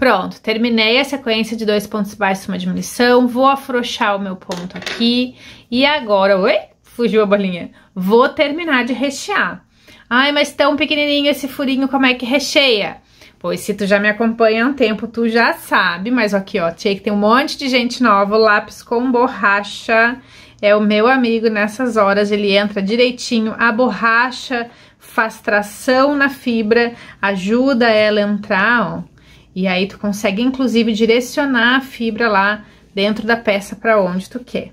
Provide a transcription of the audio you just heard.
Pronto, terminei a sequência de dois pontos baixos, uma diminuição, vou afrouxar o meu ponto aqui e agora, ui, fugiu a bolinha, vou terminar de rechear. Ai, mas tão pequenininho esse furinho, como é que recheia? Pois se tu já me acompanha há um tempo, tu já sabe, mas aqui ó, tinha que tem um monte de gente nova, o lápis com borracha é o meu amigo nessas horas, ele entra direitinho, a borracha faz tração na fibra, ajuda ela a entrar, ó, e aí tu consegue inclusive direcionar a fibra lá dentro da peça para onde tu quer.